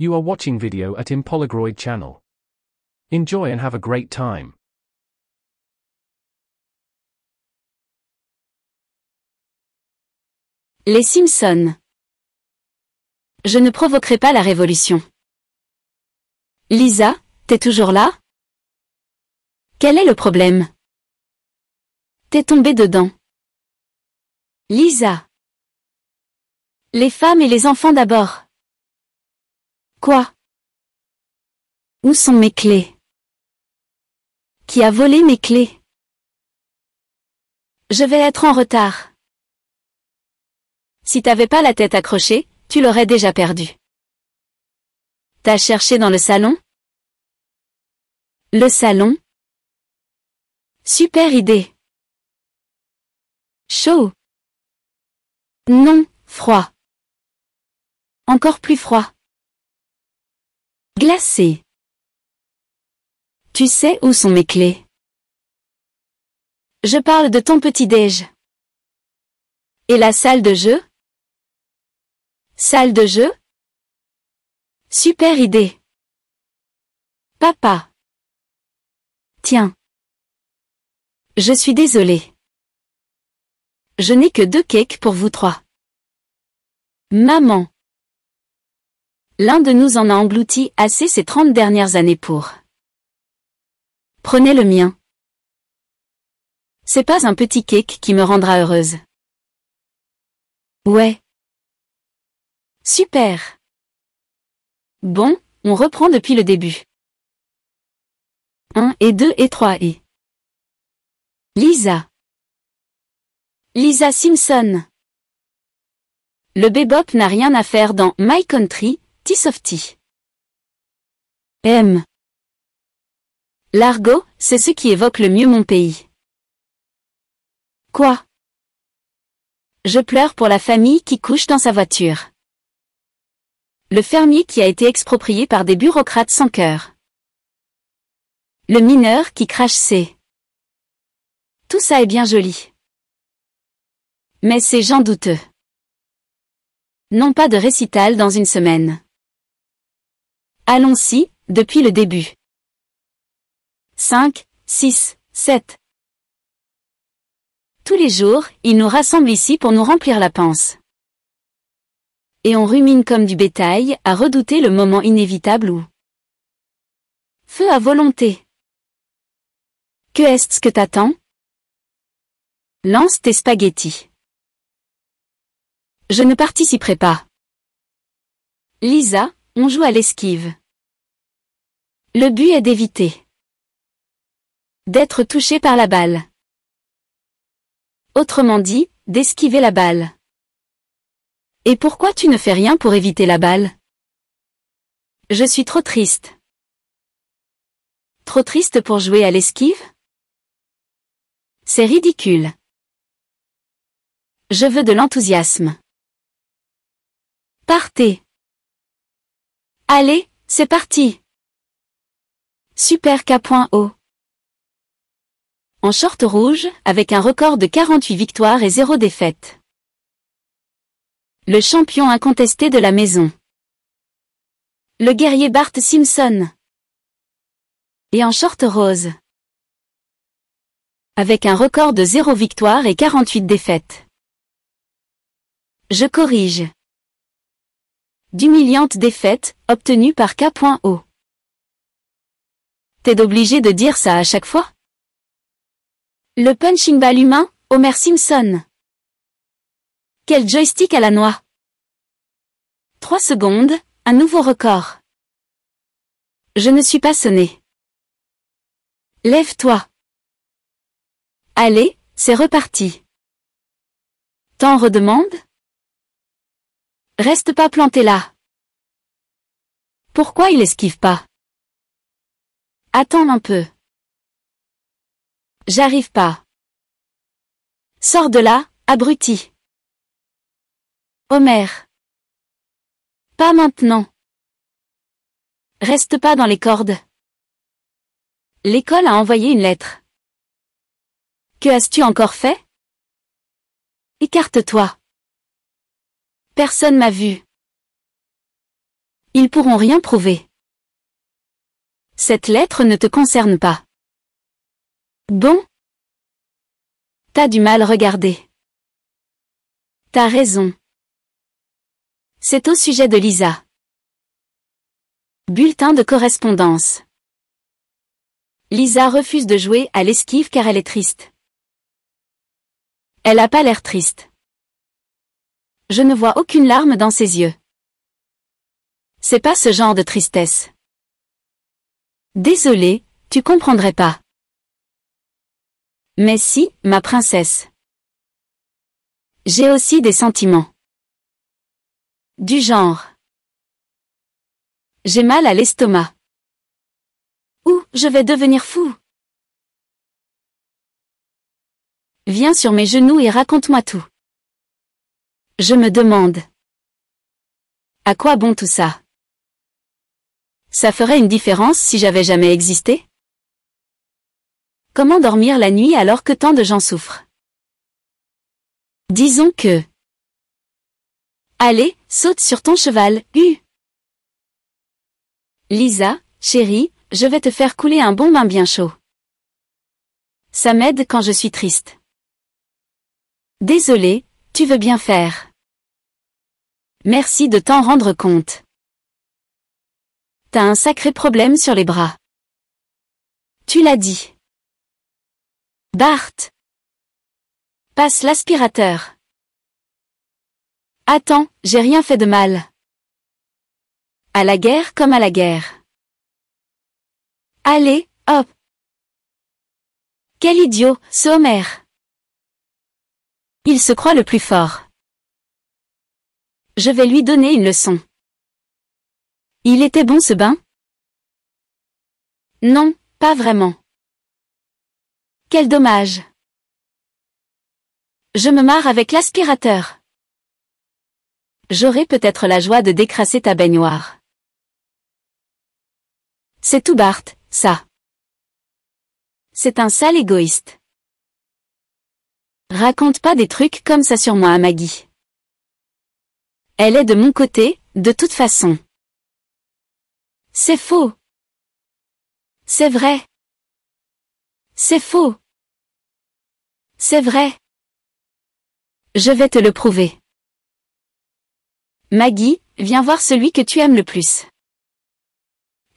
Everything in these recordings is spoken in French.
You are watching video at channel. Enjoy and have a great time. Les Simpsons. Je ne provoquerai pas la révolution. Lisa, t'es toujours là Quel est le problème T'es tombée dedans. Lisa. Les femmes et les enfants d'abord. Quoi Où sont mes clés Qui a volé mes clés Je vais être en retard. Si t'avais pas la tête accrochée, tu l'aurais déjà perdue. T'as cherché dans le salon Le salon Super idée. Chaud. Non, froid. Encore plus froid. Glacé. Tu sais où sont mes clés Je parle de ton petit-déj. Et la salle de jeu Salle de jeu Super idée. Papa. Tiens. Je suis désolée. Je n'ai que deux cakes pour vous trois. Maman. L'un de nous en a englouti assez ces trente dernières années pour. Prenez le mien. C'est pas un petit cake qui me rendra heureuse. Ouais. Super. Bon, on reprend depuis le début. Un et deux et trois et... Lisa. Lisa Simpson. Le bebop n'a rien à faire dans My Country, softy. M. L'argot, c'est ce qui évoque le mieux mon pays. Quoi Je pleure pour la famille qui couche dans sa voiture. Le fermier qui a été exproprié par des bureaucrates sans cœur. Le mineur qui crache ses... Tout ça est bien joli. Mais ces gens douteux. Non pas de récital dans une semaine. Allons-y, depuis le début. 5, 6, 7. Tous les jours, ils nous rassemblent ici pour nous remplir la panse. Et on rumine comme du bétail, à redouter le moment inévitable où... Feu à volonté. Que est-ce que t'attends Lance tes spaghettis. Je ne participerai pas. Lisa, on joue à l'esquive. Le but est d'éviter d'être touché par la balle. Autrement dit, d'esquiver la balle. Et pourquoi tu ne fais rien pour éviter la balle Je suis trop triste. Trop triste pour jouer à l'esquive C'est ridicule. Je veux de l'enthousiasme. Partez. Allez, c'est parti Super K.O. En short rouge, avec un record de 48 victoires et 0 défaites. Le champion incontesté de la maison. Le guerrier Bart Simpson. Et en short rose. Avec un record de 0 victoire et 48 défaites. Je corrige d'humiliante défaite, obtenue par K.O. T'es obligé de dire ça à chaque fois Le punching ball humain, Homer Simpson. Quel joystick à la noix 3 secondes, un nouveau record. Je ne suis pas sonné. Lève-toi. Allez, c'est reparti. T'en redemandes Reste pas planté là. Pourquoi il esquive pas Attends un peu. J'arrive pas. Sors de là, abruti. Homer. Pas maintenant. Reste pas dans les cordes. L'école a envoyé une lettre. Que as-tu encore fait Écarte-toi. Personne m'a vu. Ils pourront rien prouver. Cette lettre ne te concerne pas. Bon T'as du mal regardé. T'as raison. C'est au sujet de Lisa. Bulletin de correspondance. Lisa refuse de jouer à l'esquive car elle est triste. Elle a pas l'air triste. Je ne vois aucune larme dans ses yeux. C'est pas ce genre de tristesse. Désolé, tu comprendrais pas. Mais si, ma princesse. J'ai aussi des sentiments. Du genre. J'ai mal à l'estomac. Ou, je vais devenir fou. Viens sur mes genoux et raconte-moi tout. Je me demande. À quoi bon tout ça Ça ferait une différence si j'avais jamais existé Comment dormir la nuit alors que tant de gens souffrent Disons que... Allez, saute sur ton cheval, U. Lisa, chérie, je vais te faire couler un bon bain bien chaud. Ça m'aide quand je suis triste. Désolée, tu veux bien faire. Merci de t'en rendre compte. T'as un sacré problème sur les bras. Tu l'as dit. Bart. Passe l'aspirateur. Attends, j'ai rien fait de mal. À la guerre comme à la guerre. Allez, hop. Quel idiot, ce Homer. Il se croit le plus fort. Je vais lui donner une leçon. Il était bon ce bain Non, pas vraiment. Quel dommage. Je me marre avec l'aspirateur. J'aurai peut-être la joie de décrasser ta baignoire. C'est tout Bart, ça. C'est un sale égoïste. Raconte pas des trucs comme ça sur moi à Maggie. Elle est de mon côté, de toute façon. C'est faux. C'est vrai. C'est faux. C'est vrai. Je vais te le prouver. Maggie, viens voir celui que tu aimes le plus.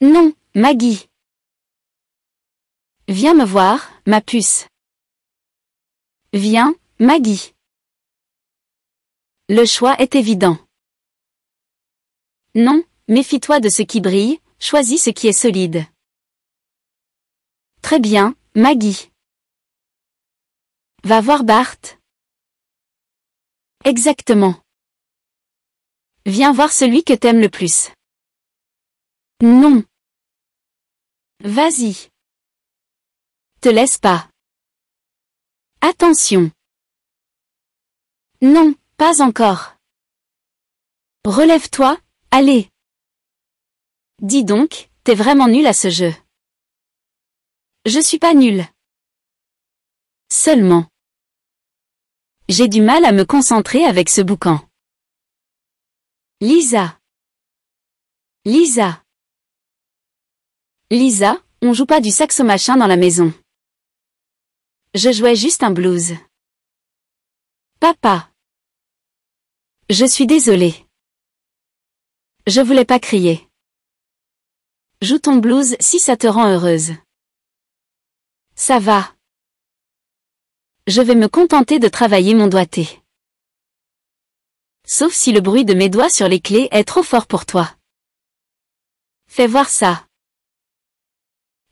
Non, Maggie. Viens me voir, ma puce. Viens, Maggie. Le choix est évident. Non, méfie-toi de ce qui brille, choisis ce qui est solide. Très bien, Maggie. Va voir Bart. Exactement. Viens voir celui que t'aimes le plus. Non. Vas-y. Te laisse pas. Attention. Non, pas encore. Relève-toi, Allez Dis donc, t'es vraiment nul à ce jeu. Je suis pas nul. Seulement. J'ai du mal à me concentrer avec ce boucan. Lisa. Lisa. Lisa, on joue pas du saxo machin dans la maison. Je jouais juste un blues. Papa. Je suis désolée. Je voulais pas crier. Joue ton blues si ça te rend heureuse. Ça va. Je vais me contenter de travailler mon doigté. Sauf si le bruit de mes doigts sur les clés est trop fort pour toi. Fais voir ça.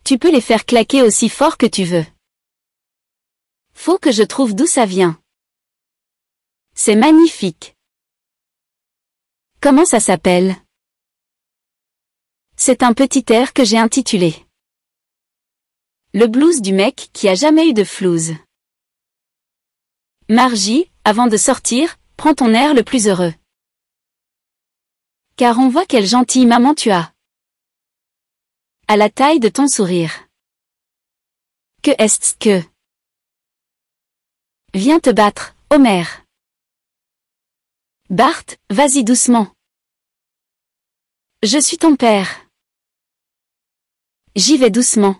Tu peux les faire claquer aussi fort que tu veux. Faut que je trouve d'où ça vient. C'est magnifique. Comment ça s'appelle C'est un petit air que j'ai intitulé. Le blues du mec qui a jamais eu de flouze. Margie, avant de sortir, prends ton air le plus heureux. Car on voit quelle gentille maman tu as. À la taille de ton sourire. Que est-ce que Viens te battre, Homer. Bart, vas-y doucement. Je suis ton père. J'y vais doucement.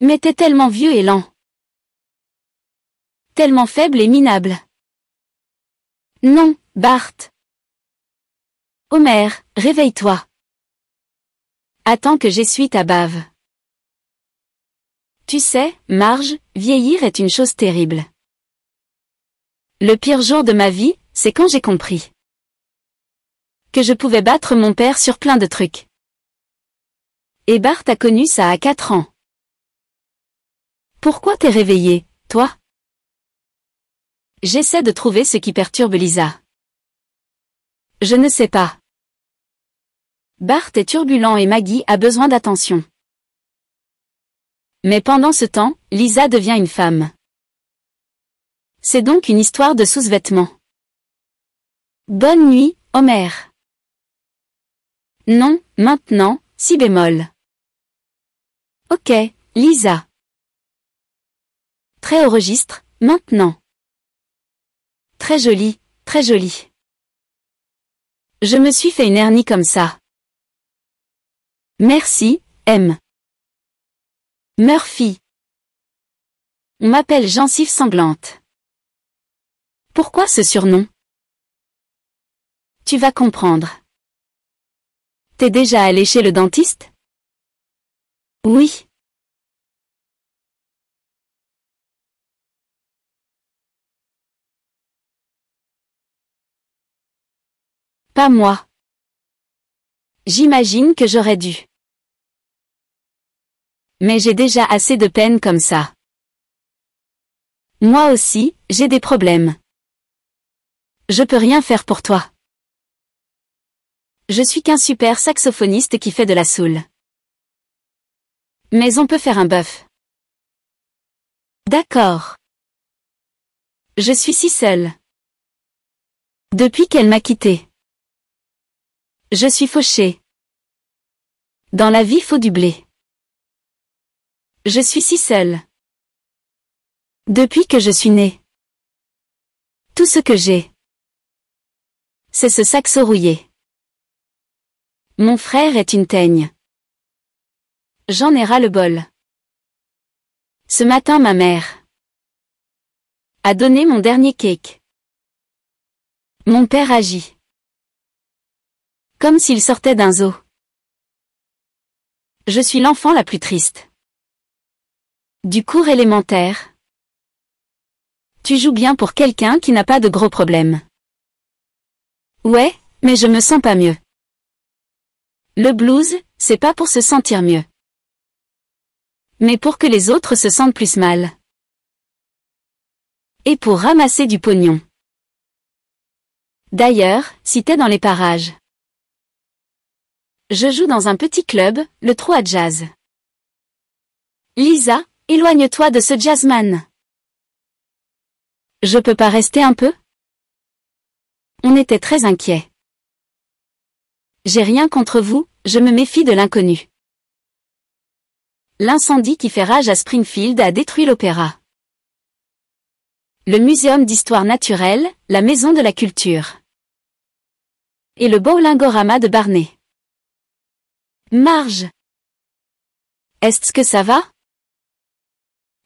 Mais t'es tellement vieux et lent. Tellement faible et minable. Non, Bart. Homer, réveille-toi. Attends que j'essuie ta bave. Tu sais, Marge, vieillir est une chose terrible. Le pire jour de ma vie, c'est quand j'ai compris que je pouvais battre mon père sur plein de trucs. Et Bart a connu ça à 4 ans. Pourquoi t'es réveillé, toi J'essaie de trouver ce qui perturbe Lisa. Je ne sais pas. Bart est turbulent et Maggie a besoin d'attention. Mais pendant ce temps, Lisa devient une femme. C'est donc une histoire de sous-vêtements. Bonne nuit, Homer. Non, maintenant, si bémol. Ok, Lisa. Très au registre, maintenant. Très joli, très joli. Je me suis fait une hernie comme ça. Merci, M. Murphy. On m'appelle gencive sanglante. Pourquoi ce surnom tu vas comprendre. T'es déjà allé chez le dentiste Oui. Pas moi. J'imagine que j'aurais dû. Mais j'ai déjà assez de peine comme ça. Moi aussi, j'ai des problèmes. Je peux rien faire pour toi. Je suis qu'un super saxophoniste qui fait de la soul. Mais on peut faire un bœuf. D'accord. Je suis si seule. Depuis qu'elle m'a quitté. Je suis fauchée. Dans la vie faut du blé. Je suis si seule. Depuis que je suis née. Tout ce que j'ai. C'est ce saxo rouillé. Mon frère est une teigne. J'en ai ras le bol. Ce matin ma mère a donné mon dernier cake. Mon père agit. Comme s'il sortait d'un zoo. Je suis l'enfant la plus triste. Du cours élémentaire. Tu joues bien pour quelqu'un qui n'a pas de gros problèmes. Ouais, mais je me sens pas mieux. Le blues, c'est pas pour se sentir mieux. Mais pour que les autres se sentent plus mal. Et pour ramasser du pognon. D'ailleurs, si t'es dans les parages. Je joue dans un petit club, le trou à jazz. Lisa, éloigne-toi de ce jazzman. Je peux pas rester un peu On était très inquiets. J'ai rien contre vous, je me méfie de l'inconnu. L'incendie qui fait rage à Springfield a détruit l'opéra. Le Muséum d'histoire naturelle, la Maison de la culture. Et le beau lingorama de Barney. Marge. Est-ce que ça va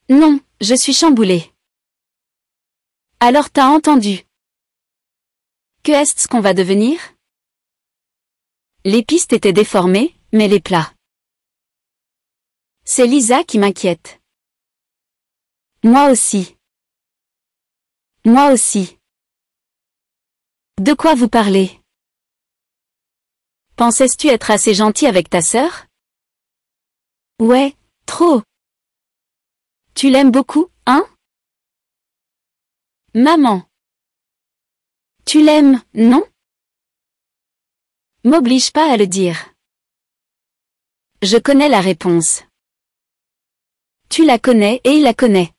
Non, je suis chamboulée. Alors t'as entendu. Que est-ce qu'on va devenir les pistes étaient déformées, mais les plats. C'est Lisa qui m'inquiète. Moi aussi. Moi aussi. De quoi vous parlez Pensais-tu être assez gentil avec ta sœur Ouais, trop. Tu l'aimes beaucoup, hein Maman. Tu l'aimes, non M'oblige pas à le dire. Je connais la réponse. Tu la connais et il la connaît.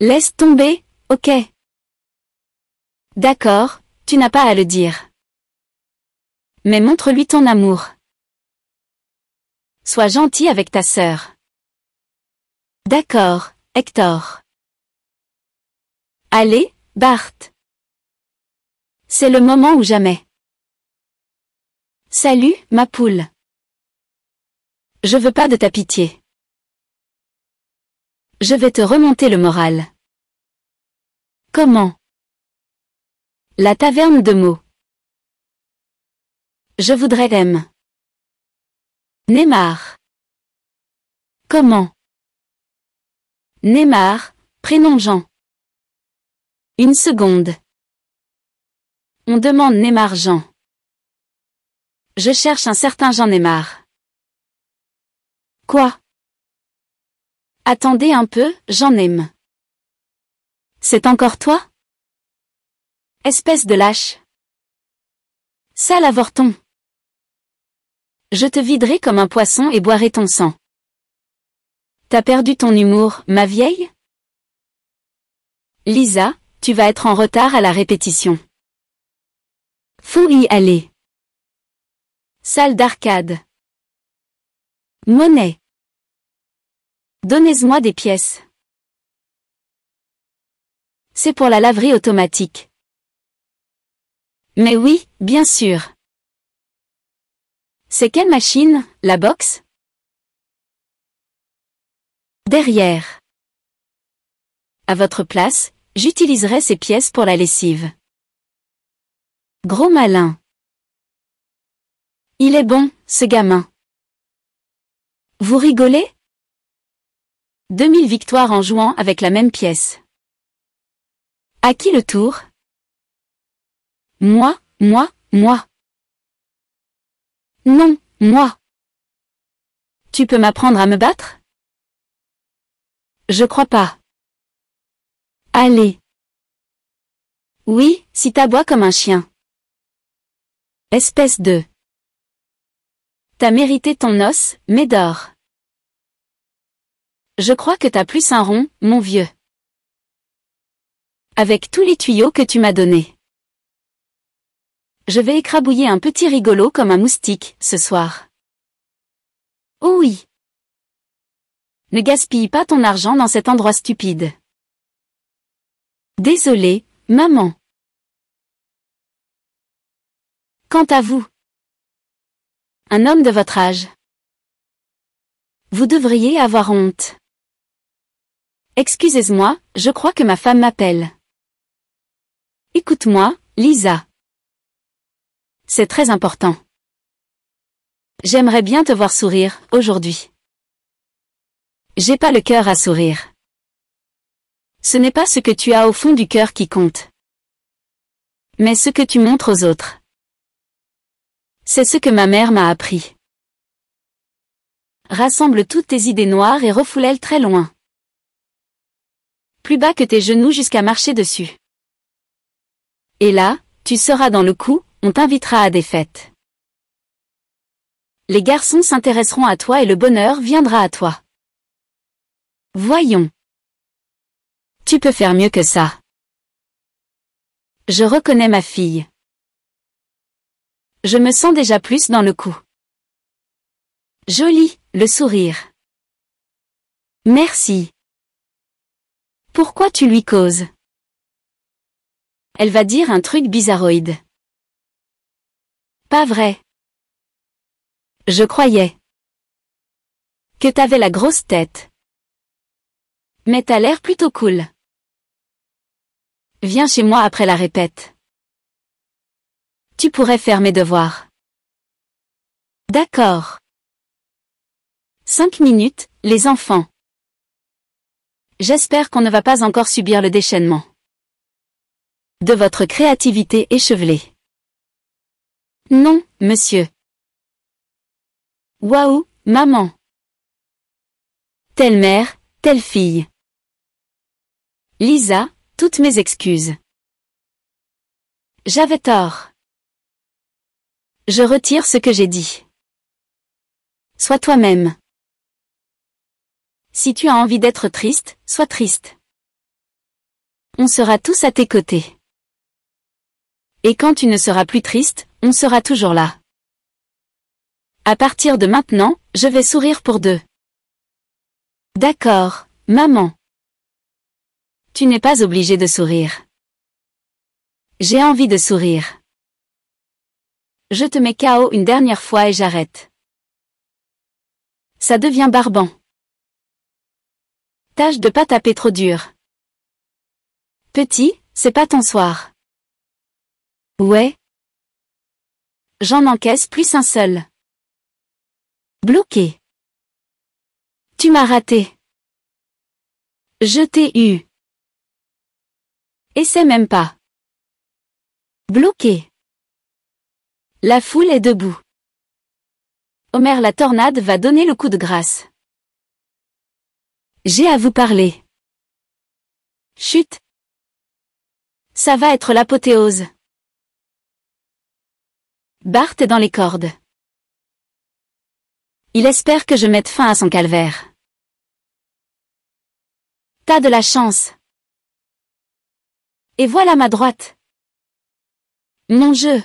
Laisse tomber, ok. D'accord, tu n'as pas à le dire. Mais montre-lui ton amour. Sois gentil avec ta sœur. D'accord, Hector. Allez, Bart. C'est le moment ou jamais. Salut, ma poule. Je veux pas de ta pitié. Je vais te remonter le moral. Comment La taverne de mots. Je voudrais l'aime. Neymar. Comment Neymar, prénom Jean. Une seconde. On demande Neymar Jean. Je cherche un certain j'en ai marre. Quoi Attendez un peu, j'en aime. C'est encore toi Espèce de lâche. Sale avorton. Je te viderai comme un poisson et boirai ton sang. T'as perdu ton humour, ma vieille Lisa, tu vas être en retard à la répétition. Faut y aller. Salle d'arcade. Monnaie. Donnez-moi des pièces. C'est pour la laverie automatique. Mais oui, bien sûr. C'est quelle machine, la box Derrière. À votre place, j'utiliserai ces pièces pour la lessive. Gros malin. Il est bon, ce gamin. Vous rigolez 2000 victoires en jouant avec la même pièce. À qui le tour Moi, moi, moi. Non, moi. Tu peux m'apprendre à me battre Je crois pas. Allez. Oui, si t'aboies comme un chien. Espèce de... T'as mérité ton os, Médor. Je crois que t'as plus un rond, mon vieux. Avec tous les tuyaux que tu m'as donnés. Je vais écrabouiller un petit rigolo comme un moustique, ce soir. Oh oui. Ne gaspille pas ton argent dans cet endroit stupide. Désolé, maman. Quant à vous, un homme de votre âge. Vous devriez avoir honte. Excusez-moi, je crois que ma femme m'appelle. Écoute-moi, Lisa. C'est très important. J'aimerais bien te voir sourire, aujourd'hui. J'ai pas le cœur à sourire. Ce n'est pas ce que tu as au fond du cœur qui compte. Mais ce que tu montres aux autres. C'est ce que ma mère m'a appris. Rassemble toutes tes idées noires et refoule-elles très loin. Plus bas que tes genoux jusqu'à marcher dessus. Et là, tu seras dans le coup, on t'invitera à des fêtes. Les garçons s'intéresseront à toi et le bonheur viendra à toi. Voyons. Tu peux faire mieux que ça. Je reconnais ma fille. Je me sens déjà plus dans le coup. Joli, le sourire. Merci. Pourquoi tu lui causes Elle va dire un truc bizarroïde. Pas vrai. Je croyais. Que t'avais la grosse tête. Mais t'as l'air plutôt cool. Viens chez moi après la répète. Tu pourrais faire mes devoirs. D'accord. Cinq minutes, les enfants. J'espère qu'on ne va pas encore subir le déchaînement de votre créativité échevelée. Non, monsieur. Waouh, maman. Telle mère, telle fille. Lisa, toutes mes excuses. J'avais tort. Je retire ce que j'ai dit. Sois toi-même. Si tu as envie d'être triste, sois triste. On sera tous à tes côtés. Et quand tu ne seras plus triste, on sera toujours là. À partir de maintenant, je vais sourire pour deux. D'accord, maman. Tu n'es pas obligée de sourire. J'ai envie de sourire. Je te mets KO une dernière fois et j'arrête. Ça devient barbant. Tâche de pas taper trop dur. Petit, c'est pas ton soir. Ouais. J'en encaisse plus un seul. Bloqué. Tu m'as raté. Je t'ai eu. Essaie même pas. Bloqué. La foule est debout. Homer la tornade va donner le coup de grâce. J'ai à vous parler. Chut. Ça va être l'apothéose. Bart est dans les cordes. Il espère que je mette fin à son calvaire. T'as de la chance. Et voilà ma droite. Mon jeu.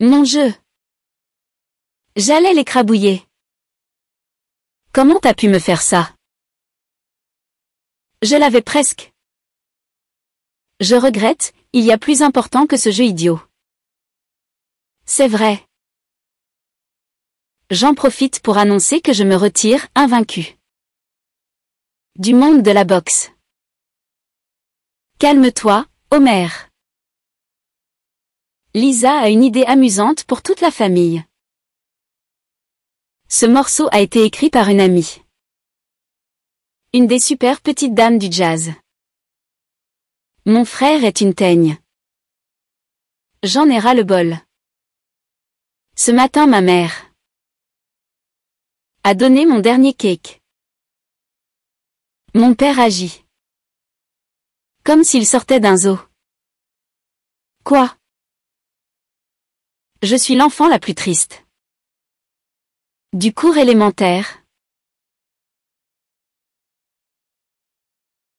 Mon jeu. J'allais l'écrabouiller. Comment t'as pu me faire ça Je l'avais presque. Je regrette, il y a plus important que ce jeu idiot. C'est vrai. J'en profite pour annoncer que je me retire invaincu. Du monde de la boxe. Calme-toi, Homer. Lisa a une idée amusante pour toute la famille. Ce morceau a été écrit par une amie. Une des super petites dames du jazz. Mon frère est une teigne. J'en ai ras le bol. Ce matin ma mère a donné mon dernier cake. Mon père agit. Comme s'il sortait d'un zoo. Quoi je suis l'enfant la plus triste. Du cours élémentaire.